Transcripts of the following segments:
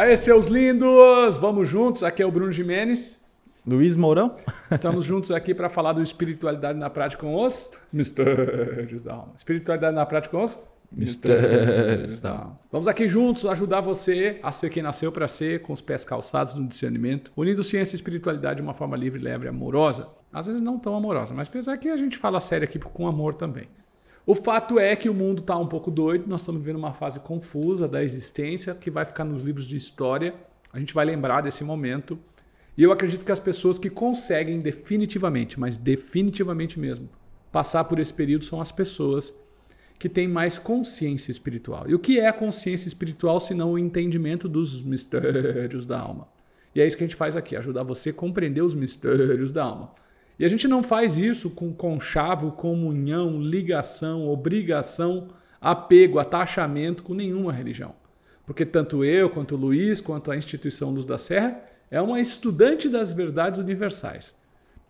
Aí, seus lindos! Vamos juntos. Aqui é o Bruno Jimenez. Luiz Mourão. Estamos juntos aqui para falar do Espiritualidade na Prática com os Mistérios da Alma. Espiritualidade na Prática com os Mistérios da Alma. Vamos aqui juntos ajudar você a ser quem nasceu para ser, com os pés calçados no discernimento, unindo ciência e espiritualidade de uma forma livre, leve e amorosa. Às vezes não tão amorosa, mas apesar que a gente fala sério aqui com amor também. O fato é que o mundo está um pouco doido, nós estamos vivendo uma fase confusa da existência que vai ficar nos livros de história. A gente vai lembrar desse momento. E eu acredito que as pessoas que conseguem definitivamente, mas definitivamente mesmo, passar por esse período são as pessoas que têm mais consciência espiritual. E o que é a consciência espiritual se não o entendimento dos mistérios da alma? E é isso que a gente faz aqui, ajudar você a compreender os mistérios da alma. E a gente não faz isso com conchavo, comunhão, ligação, obrigação, apego, atachamento com nenhuma religião. Porque tanto eu, quanto o Luiz, quanto a instituição Luz da Serra é uma estudante das verdades universais.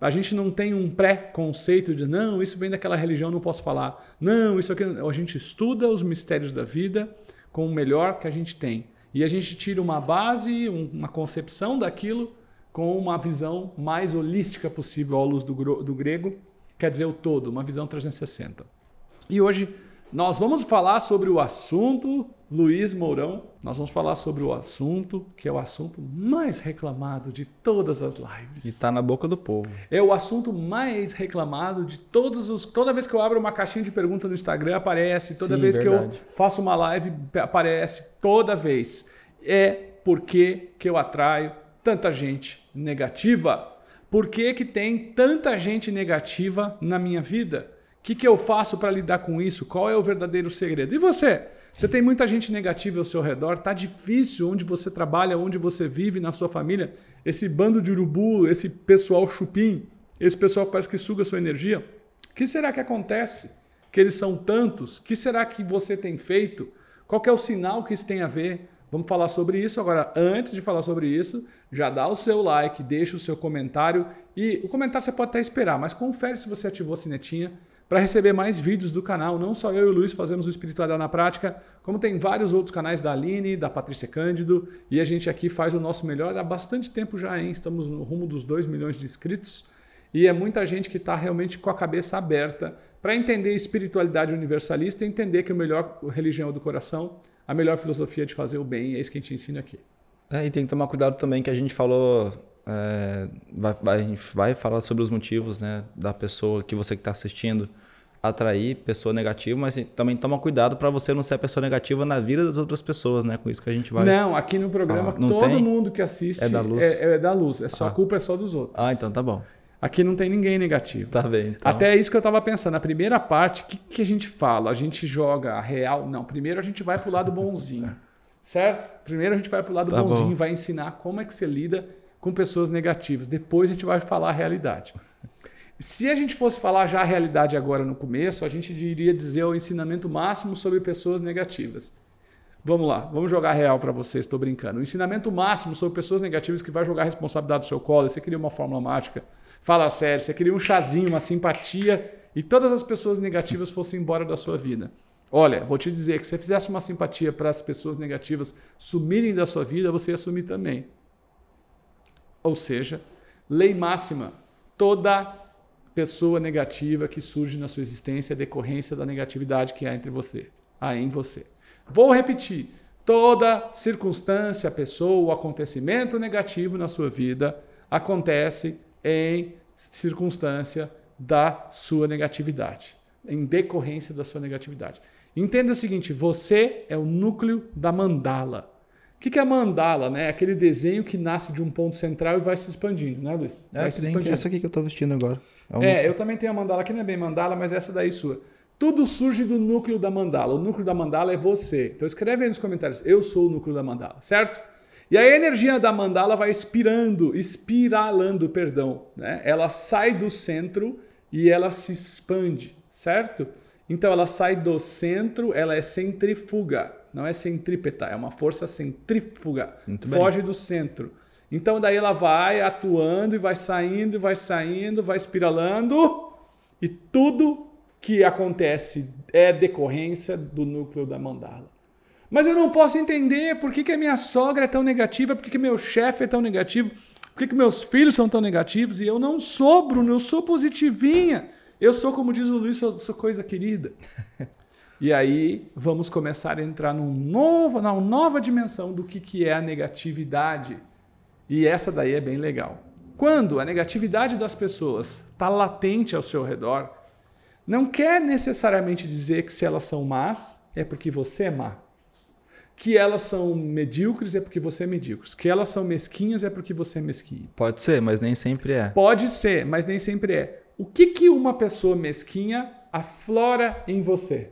A gente não tem um pré-conceito de não, isso vem daquela religião, não posso falar. Não, isso aqui. A gente estuda os mistérios da vida com o melhor que a gente tem. E a gente tira uma base, uma concepção daquilo com uma visão mais holística possível, à luz do, do grego, quer dizer o todo, uma visão 360. E hoje nós vamos falar sobre o assunto Luiz Mourão. Nós vamos falar sobre o assunto que é o assunto mais reclamado de todas as lives. E tá na boca do povo. É o assunto mais reclamado de todos os. Toda vez que eu abro uma caixinha de pergunta no Instagram, aparece. Toda Sim, vez verdade. que eu faço uma live, aparece. Toda vez. É porque que eu atraio tanta gente negativa? Por que, que tem tanta gente negativa na minha vida? O que, que eu faço para lidar com isso? Qual é o verdadeiro segredo? E você? Você tem muita gente negativa ao seu redor, tá difícil onde você trabalha, onde você vive, na sua família. Esse bando de urubu, esse pessoal chupim, esse pessoal que parece que suga sua energia. O que será que acontece? Que eles são tantos? O que será que você tem feito? Qual é o sinal que isso tem a ver? Vamos falar sobre isso. Agora, antes de falar sobre isso, já dá o seu like, deixa o seu comentário. E o comentário você pode até esperar, mas confere se você ativou a sinetinha para receber mais vídeos do canal. Não só eu e o Luiz fazemos o Espiritualidade na Prática, como tem vários outros canais da Aline, da Patrícia Cândido, e a gente aqui faz o nosso melhor há bastante tempo já, hein? Estamos no rumo dos 2 milhões de inscritos. E é muita gente que está realmente com a cabeça aberta para entender espiritualidade universalista e entender que o melhor religião é do coração, a melhor filosofia de fazer o bem, é isso que a gente ensina aqui. É, e tem que tomar cuidado também que a gente falou, é, vai, vai, a gente vai falar sobre os motivos né, da pessoa que você que está assistindo atrair pessoa negativa, mas também toma cuidado para você não ser a pessoa negativa na vida das outras pessoas, né? Com isso que a gente vai. Não, aqui no programa todo tem? mundo que assiste é da luz. É, é da luz. É só ah. a culpa é só dos outros. Ah, então tá bom. Aqui não tem ninguém negativo. Tá bem. Então. Até isso que eu estava pensando. A primeira parte, o que, que a gente fala? A gente joga a real? Não. Primeiro a gente vai pro lado bonzinho. certo? Primeiro a gente vai pro lado tá bonzinho, e vai ensinar como é que você lida com pessoas negativas. Depois a gente vai falar a realidade. Se a gente fosse falar já a realidade agora no começo, a gente diria dizer o ensinamento máximo sobre pessoas negativas. Vamos lá, vamos jogar real para vocês, estou brincando. O ensinamento máximo sobre pessoas negativas que vai jogar a responsabilidade do seu colo, você cria uma fórmula mágica Fala sério, você queria um chazinho, uma simpatia e todas as pessoas negativas fossem embora da sua vida. Olha, vou te dizer que se você fizesse uma simpatia para as pessoas negativas sumirem da sua vida, você ia sumir também. Ou seja, lei máxima: toda pessoa negativa que surge na sua existência é decorrência da negatividade que há entre você, há em você. Vou repetir: toda circunstância, pessoa, acontecimento negativo na sua vida acontece em circunstância da sua negatividade, em decorrência da sua negatividade. Entenda o seguinte: você é o núcleo da mandala. O que, que é mandala, né? Aquele desenho que nasce de um ponto central e vai se expandindo, né, Luiz? É, vai é, se expandindo. essa aqui que eu estou vestindo agora. É, um... é, eu também tenho a mandala, que não é bem mandala, mas essa daí é sua. Tudo surge do núcleo da mandala. O núcleo da mandala é você. Então escreve aí nos comentários. Eu sou o núcleo da mandala, certo? E a energia da mandala vai expirando, espiralando, perdão. Né? Ela sai do centro e ela se expande, certo? Então ela sai do centro, ela é centrífuga, não é centrípeta, é uma força centrífuga. Muito foge bem. do centro. Então daí ela vai atuando e vai saindo, e vai saindo, vai espiralando e tudo que acontece é decorrência do núcleo da mandala. Mas eu não posso entender por que, que a minha sogra é tão negativa, por que, que meu chefe é tão negativo, por que, que meus filhos são tão negativos e eu não sou, Bruno, eu sou positivinha. Eu sou, como diz o Luiz, eu sou coisa querida. E aí vamos começar a entrar num novo, numa nova dimensão do que, que é a negatividade. E essa daí é bem legal. Quando a negatividade das pessoas está latente ao seu redor, não quer necessariamente dizer que se elas são más, é porque você é má que elas são medíocres é porque você é medíocre. Que elas são mesquinhas é porque você é mesquinho. Pode ser, mas nem sempre é. Pode ser, mas nem sempre é. O que, que uma pessoa mesquinha aflora em você?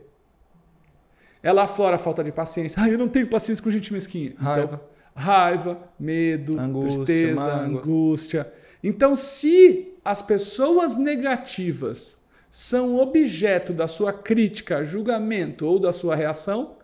Ela aflora a falta de paciência. Ah, eu não tenho paciência com gente mesquinha. Então, raiva. Então, raiva, medo, angústia, tristeza, angústia. Então, se as pessoas negativas são objeto da sua crítica, julgamento ou da sua reação,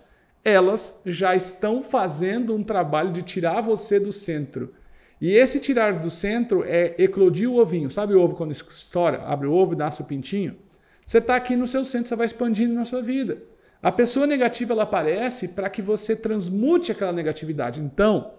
elas já estão fazendo um trabalho de tirar você do centro. E esse tirar do centro é eclodir o ovinho. Sabe o ovo quando estoura, abre o ovo e nasce o pintinho? Você está aqui no seu centro, você vai expandindo na sua vida. A pessoa negativa ela aparece para que você transmute aquela negatividade. Então,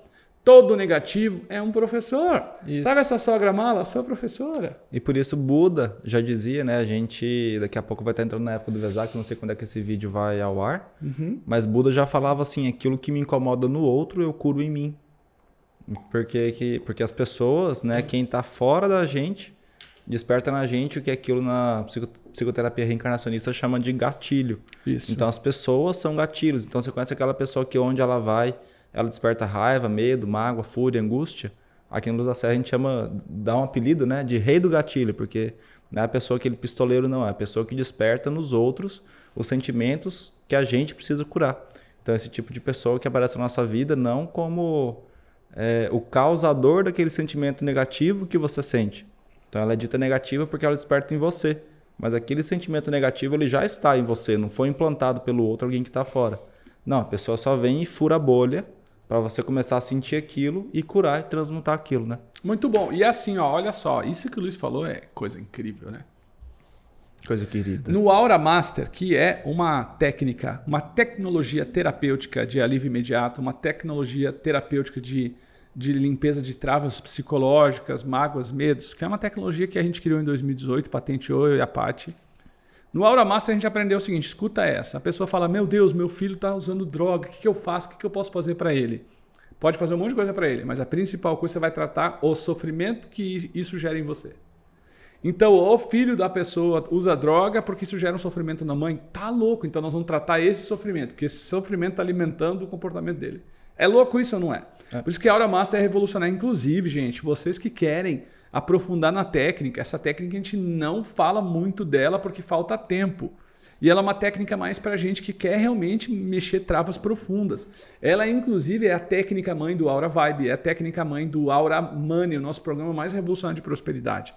todo negativo é um professor. Isso. Sabe essa sogra mala? Sua professora. E por isso Buda já dizia, né? A gente daqui a pouco vai estar entrando na época do Vesak, não sei quando é que esse vídeo vai ao ar. Uhum. Mas Buda já falava assim: aquilo que me incomoda no outro, eu curo em mim. Porque, que, porque as pessoas, né? Quem está fora da gente, desperta na gente o que aquilo na psicoterapia reencarnacionista chama de gatilho. Isso. Então as pessoas são gatilhos. Então você conhece aquela pessoa que onde ela vai ela desperta raiva, medo, mágoa, fúria, angústia. Aqui no Luz da Serra a gente chama, dá um apelido né, de rei do gatilho, porque não é a pessoa que ele é pistoleiro, não, é a pessoa que desperta nos outros os sentimentos que a gente precisa curar. Então, esse tipo de pessoa que aparece na nossa vida não como é, o causador daquele sentimento negativo que você sente. Então, ela é dita negativa porque ela desperta em você. Mas aquele sentimento negativo ele já está em você, não foi implantado pelo outro, alguém que está fora. Não, a pessoa só vem e fura a bolha para você começar a sentir aquilo e curar e transmutar aquilo, né? Muito bom. E assim, ó, olha só, isso que o Luiz falou é coisa incrível, né? Coisa querida. No Aura Master, que é uma técnica, uma tecnologia terapêutica de alívio imediato, uma tecnologia terapêutica de, de limpeza de travas psicológicas, mágoas, medos, que é uma tecnologia que a gente criou em 2018, patenteou eu e a Paty. No Aura Master a gente aprendeu o seguinte: escuta essa. A pessoa fala: Meu Deus, meu filho está usando droga, o que, que eu faço? O que, que eu posso fazer para ele? Pode fazer um monte de coisa para ele, mas a principal coisa é você vai tratar o sofrimento que isso gera em você. Então, o filho da pessoa usa droga porque isso gera um sofrimento na mãe. Tá louco, então nós vamos tratar esse sofrimento, porque esse sofrimento está alimentando o comportamento dele. É louco isso ou não é? É. Por isso que a Aura Master é revolucionária. Inclusive, gente, vocês que querem aprofundar na técnica, essa técnica a gente não fala muito dela porque falta tempo. E ela é uma técnica mais para gente que quer realmente mexer travas profundas. Ela, inclusive, é a técnica mãe do Aura Vibe, é a técnica mãe do Aura Money, o nosso programa mais revolucionário de prosperidade.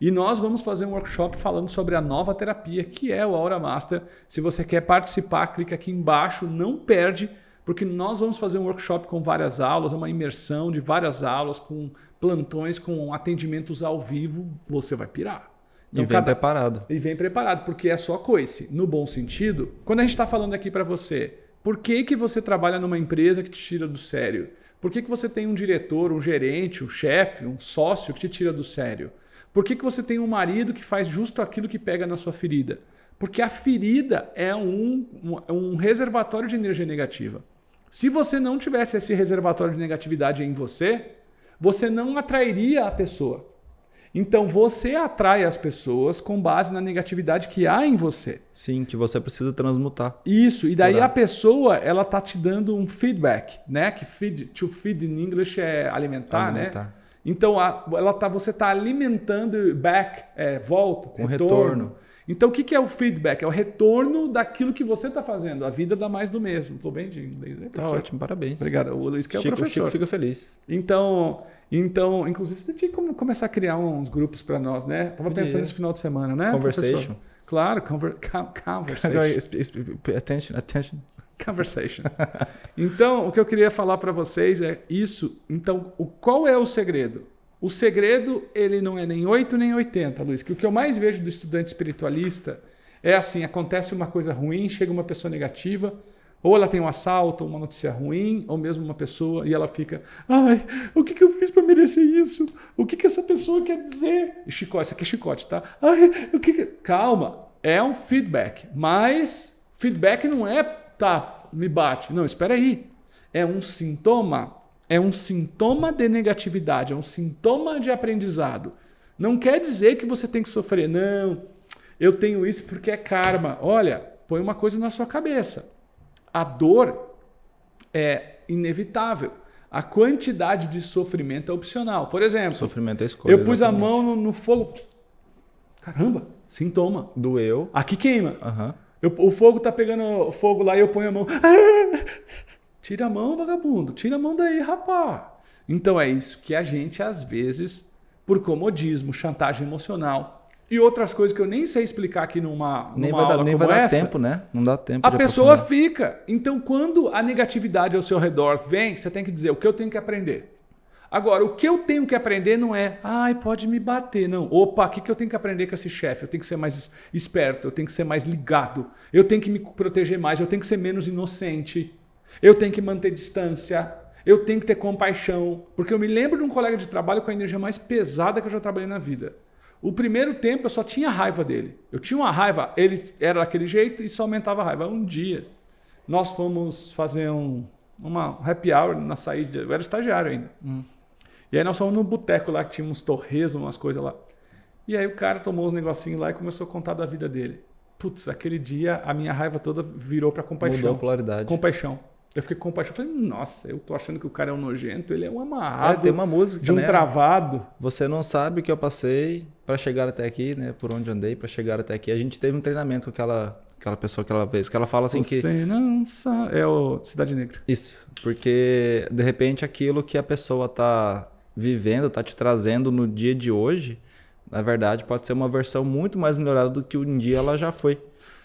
E nós vamos fazer um workshop falando sobre a nova terapia, que é o Aura Master. Se você quer participar, clica aqui embaixo, não perde porque nós vamos fazer um workshop com várias aulas, uma imersão de várias aulas, com plantões, com atendimentos ao vivo, você vai pirar. Então, e vem cada... preparado. E vem preparado, porque é só coice. No bom sentido, quando a gente está falando aqui para você, por que, que você trabalha numa empresa que te tira do sério? Por que, que você tem um diretor, um gerente, um chefe, um sócio que te tira do sério? Por que, que você tem um marido que faz justo aquilo que pega na sua ferida? Porque a ferida é um, um, é um reservatório de energia negativa. Se você não tivesse esse reservatório de negatividade em você, você não atrairia a pessoa. Então você atrai as pessoas com base na negatividade que há em você. Sim, que você precisa transmutar. Isso, e daí a pessoa, ela tá te dando um feedback, né? Que feed, to feed in English é alimentar, né? alimentar. né? Então a, ela tá, você tá alimentando back, é, volta, com retorno. retorno então, o que é o feedback? É o retorno daquilo que você está fazendo. A vida dá mais do mesmo. Estou bem, Dinho? Está né? ótimo, parabéns. Obrigado. O Luiz que é Chico, o professor. fica feliz. Então, então inclusive, você tinha que começar a criar uns grupos para nós, né? Estava pensando nesse final de semana, né? Conversation. Professor? Claro, conver conversation. attention, attention. Conversation. então, o que eu queria falar para vocês é isso. Então, o, qual é o segredo? O segredo, ele não é nem 8 nem 80, Luiz. Que o que eu mais vejo do estudante espiritualista é assim: acontece uma coisa ruim, chega uma pessoa negativa, ou ela tem um assalto, uma notícia ruim, ou mesmo uma pessoa, e ela fica: ai, o que, que eu fiz para merecer isso? O que, que essa pessoa quer dizer? E chicote, isso aqui é chicote, tá? Ai, o que, que. Calma, é um feedback, mas feedback não é tá, me bate. Não, espera aí. É um sintoma é um sintoma de negatividade, é um sintoma de aprendizado. Não quer dizer que você tem que sofrer, não, eu tenho isso porque é karma. Olha, põe uma coisa na sua cabeça: a dor é inevitável. A quantidade de sofrimento é opcional. Por exemplo, sofrimento é escolha. Eu pus exatamente. a mão no, no, fogo. Caramba, sintoma. Doeu. Aqui queima. Uhum. Eu, o fogo tá pegando fogo lá e eu ponho a mão. Tira a mão, vagabundo, tira a mão daí, rapá. Então é isso que a gente, às vezes, por comodismo, chantagem emocional e outras coisas que eu nem sei explicar aqui numa, numa nem vai aula dar, nem vai essa, dar tempo, né? Não dá tempo. A pessoa fica. Então, quando a negatividade ao seu redor vem, você tem que dizer o que eu tenho que aprender. Agora, o que eu tenho que aprender não é, ai, pode me bater, não. Opa, o que, que eu tenho que aprender com esse chefe? Eu tenho que ser mais esperto, eu tenho que ser mais ligado, eu tenho que me proteger mais, eu tenho que ser menos inocente. Eu tenho que manter distância. Eu tenho que ter compaixão. Porque eu me lembro de um colega de trabalho com a energia mais pesada que eu já trabalhei na vida. O primeiro tempo eu só tinha raiva dele. Eu tinha uma raiva, ele era daquele jeito e só aumentava a raiva. Um dia nós fomos fazer um uma happy hour na saída, eu era estagiário ainda. Hum. E aí nós fomos num boteco lá que tinha uns torres, umas coisas lá. E aí o cara tomou uns negocinhos lá e começou a contar da vida dele. Putz, aquele dia a minha raiva toda virou para compaixão. Mudou a polaridade. Compaixão. Eu fiquei compaixão. Falei, nossa, eu tô achando que o cara é um nojento, ele é um é, amarrado. É, tem uma música, De um né? travado. Você não sabe o que eu passei para chegar até aqui, né? Por onde andei para chegar até aqui. A gente teve um treinamento com aquela, aquela pessoa aquela vez, que ela fala assim Você que... Você não sabe... É o Cidade Negra. Isso, porque de repente aquilo que a pessoa tá vivendo, tá te trazendo no dia de hoje, na verdade pode ser uma versão muito mais melhorada do que um dia ela já foi.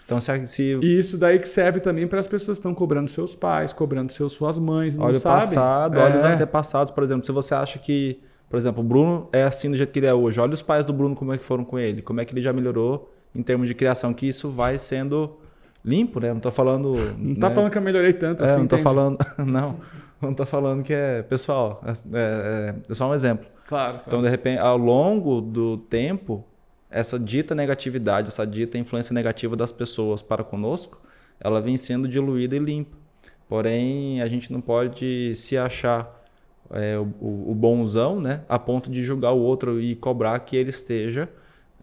Então, se, se... E isso daí que serve também para as pessoas que estão cobrando seus pais, cobrando seus, suas mães, não olha sabem. Passado, é. Olha os antepassados, por exemplo. Se você acha que, por exemplo, o Bruno é assim do jeito que ele é hoje, olha os pais do Bruno como é que foram com ele, como é que ele já melhorou em termos de criação, que isso vai sendo limpo, né? Não tô falando... Não tá né? tá falando que eu melhorei tanto assim, é, assim, não tô entende? falando... não, não tô falando que é... Pessoal, é, é, é, é só um exemplo. Claro, claro. Então, de repente, ao longo do tempo essa dita negatividade, essa dita influência negativa das pessoas para conosco, ela vem sendo diluída e limpa. Porém, a gente não pode se achar é, o, o, bonzão, né? A ponto de julgar o outro e cobrar que ele esteja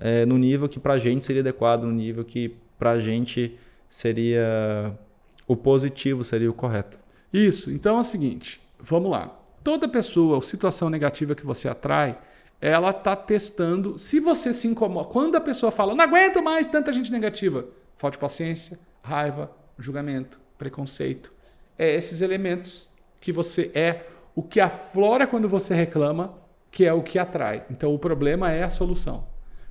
é, no nível que para a gente seria adequado, no nível que para a gente seria o positivo, seria o correto. Isso. Então é o seguinte, vamos lá. Toda pessoa ou situação negativa que você atrai, ela está testando. Se você se incomoda, quando a pessoa fala, não aguento mais tanta gente negativa, falta de paciência, raiva, julgamento, preconceito, é esses elementos que você é, o que aflora quando você reclama, que é o que atrai. Então o problema é a solução.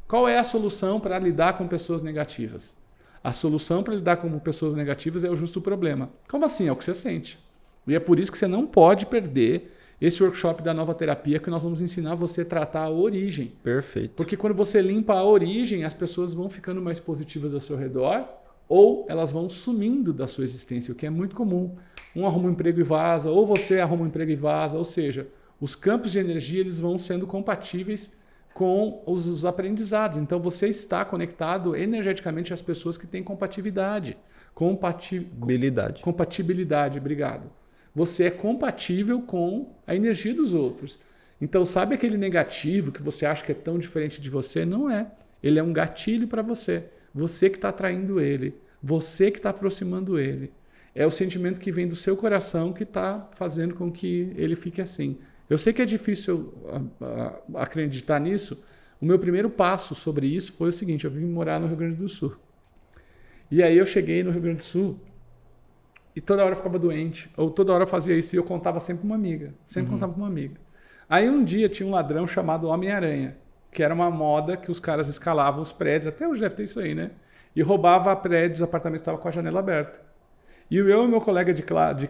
Qual é a solução para lidar com pessoas negativas? A solução para lidar com pessoas negativas é o justo problema. Como assim? É o que você sente. E é por isso que você não pode perder esse workshop da nova terapia é que nós vamos ensinar você a tratar a origem. Perfeito. Porque quando você limpa a origem, as pessoas vão ficando mais positivas ao seu redor ou elas vão sumindo da sua existência, o que é muito comum. Um arruma um emprego e vaza, ou você arruma um emprego e vaza, ou seja, os campos de energia eles vão sendo compatíveis com os, os aprendizados. Então você está conectado energeticamente às pessoas que têm compatibilidade. Compatibilidade. Compatibilidade, obrigado você é compatível com a energia dos outros. Então, sabe aquele negativo que você acha que é tão diferente de você? Não é. Ele é um gatilho para você. Você que está atraindo ele. Você que está aproximando ele. É o sentimento que vem do seu coração que está fazendo com que ele fique assim. Eu sei que é difícil ah, ah, acreditar nisso. O meu primeiro passo sobre isso foi o seguinte: eu vim morar no Rio Grande do Sul. E aí eu cheguei no Rio Grande do Sul e toda hora ficava doente, ou toda hora fazia isso, e eu contava sempre uma amiga, sempre uhum. contava uma amiga. Aí um dia tinha um ladrão chamado Homem-Aranha, que era uma moda que os caras escalavam os prédios, até hoje deve ter isso aí, né? E roubava prédios, apartamentos estava com a janela aberta. E eu e meu colega de, de,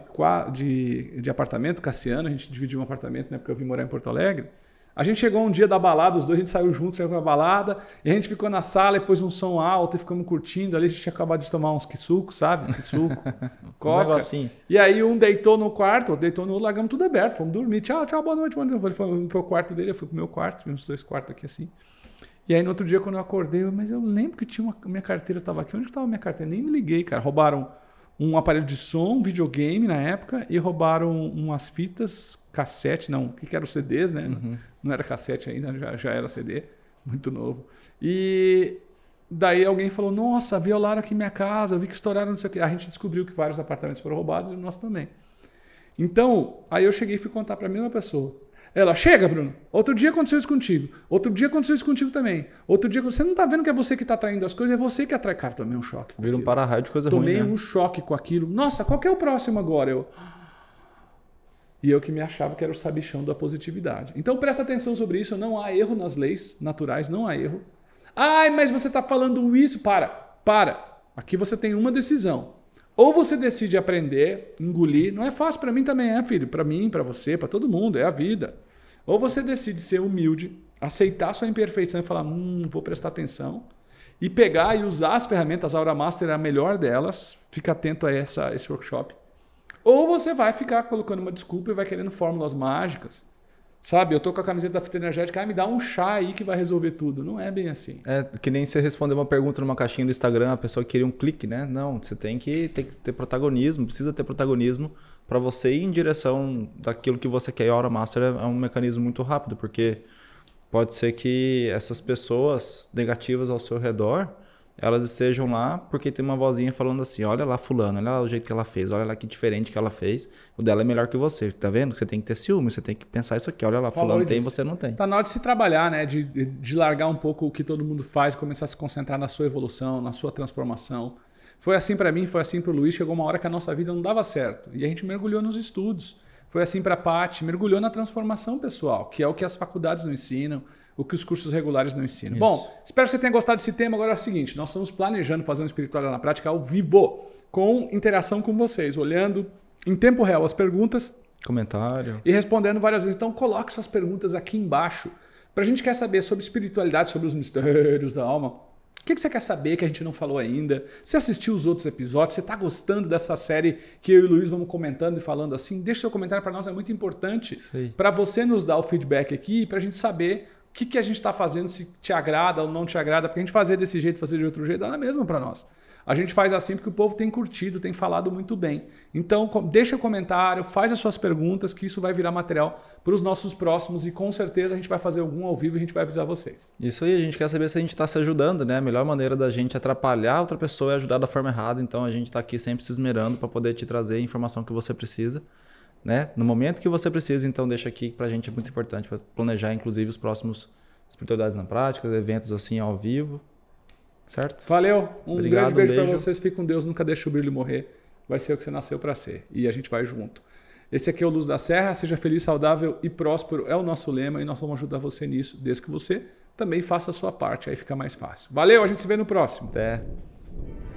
de, de apartamento, Cassiano, a gente dividiu um apartamento, né? Porque eu vim morar em Porto Alegre. A gente chegou um dia da balada, os dois, a gente saiu juntos, saiu pra balada, e a gente ficou na sala e pôs um som alto e ficamos curtindo. Ali a gente tinha acabado de tomar uns quesucos, sabe? Suco, coca. Um e aí um deitou no quarto, outro deitou no outro, largamos tudo aberto, fomos dormir. Tchau, tchau, boa noite, mano. Ele foi pro quarto dele, eu fui pro meu quarto, uns dois quartos aqui assim. E aí no outro dia, quando eu acordei, eu, mas eu lembro que tinha uma, minha carteira estava aqui. Onde que estava minha carteira? Nem me liguei, cara. Roubaram um aparelho de som, um videogame na época, e roubaram umas fitas, cassete, não, o que, que eram CDs, né? Uhum. Não era cassete ainda, já, já era CD, muito novo. E daí alguém falou: Nossa, violaram aqui minha casa, vi que estouraram, não sei o quê. A gente descobriu que vários apartamentos foram roubados e o nosso também. Então, aí eu cheguei e fui contar para a mesma pessoa. Ela, chega, Bruno. Outro dia aconteceu isso contigo. Outro dia aconteceu isso contigo também. Outro dia você não tá vendo que é você que tá atraindo as coisas, é você que atrai. Cara, tomei um choque. Vira um para-raio de coisa tomei ruim. Tomei né? um choque com aquilo. Nossa, qual que é o próximo agora? Eu. E eu que me achava que era o sabichão da positividade. Então presta atenção sobre isso, não há erro nas leis naturais, não há erro. Ai, mas você está falando isso. Para, para. Aqui você tem uma decisão. Ou você decide aprender, engolir, não é fácil para mim também, é, filho, para mim, para você, para todo mundo, é a vida. Ou você decide ser humilde, aceitar sua imperfeição e falar, hum, vou prestar atenção, e pegar e usar as ferramentas, Aura Master é a melhor delas, fica atento a essa, esse workshop. Ou você vai ficar colocando uma desculpa e vai querendo fórmulas mágicas. Sabe, eu tô com a camiseta da fita energética, ah, me dá um chá aí que vai resolver tudo. Não é bem assim. É que nem você responder uma pergunta numa caixinha do Instagram, a pessoa queria um clique, né? Não, você tem que, tem que ter protagonismo, precisa ter protagonismo para você ir em direção daquilo que você quer. E a Hora Master é um mecanismo muito rápido, porque pode ser que essas pessoas negativas ao seu redor elas estejam lá porque tem uma vozinha falando assim: olha lá, Fulano, olha lá o jeito que ela fez, olha lá que diferente que ela fez. O dela é melhor que você, tá vendo? Você tem que ter ciúme, você tem que pensar isso aqui: olha lá, Fulano disso. tem, você não tem. Tá na hora de se trabalhar, né? De, de largar um pouco o que todo mundo faz, começar a se concentrar na sua evolução, na sua transformação. Foi assim para mim, foi assim para o Luiz. Chegou uma hora que a nossa vida não dava certo e a gente mergulhou nos estudos. Foi assim para a Paty, mergulhou na transformação pessoal, que é o que as faculdades não ensinam, o que os cursos regulares não ensinam. Isso. Bom, espero que você tenha gostado desse tema. Agora é o seguinte, nós estamos planejando fazer um espiritualidade na prática ao vivo, com interação com vocês, olhando em tempo real as perguntas, comentário e respondendo várias vezes. Então coloque suas perguntas aqui embaixo. Para a gente quer saber sobre espiritualidade, sobre os mistérios da alma, o que, você quer saber que a gente não falou ainda? Você assistiu os outros episódios? Você está gostando dessa série que eu e o Luiz vamos comentando e falando assim? Deixa seu comentário para nós, é muito importante para você nos dar o feedback aqui e para a gente saber o que, que a gente está fazendo, se te agrada ou não te agrada, porque a gente fazer desse jeito, fazer de outro jeito, dá na é mesma para nós. A gente faz assim porque o povo tem curtido, tem falado muito bem. Então, deixa o comentário, faz as suas perguntas, que isso vai virar material para os nossos próximos e com certeza a gente vai fazer algum ao vivo e a gente vai avisar vocês. Isso aí, a gente quer saber se a gente está se ajudando, né? A melhor maneira da gente atrapalhar outra pessoa é ajudar da forma errada. Então, a gente está aqui sempre se esmerando para poder te trazer a informação que você precisa. Né? No momento que você precisa, então deixa aqui para a gente é muito importante para planejar, inclusive, os próximos espiritualidades na prática, eventos assim ao vivo. Certo? Valeu, um Obrigado, grande beijo, um beijo. para vocês, fique com Deus, nunca deixe o brilho morrer, vai ser o que você nasceu para ser e a gente vai junto. Esse aqui é o Luz da Serra, seja feliz, saudável e próspero é o nosso lema e nós vamos ajudar você nisso, desde que você também faça a sua parte, aí fica mais fácil. Valeu, a gente se vê no próximo. Até.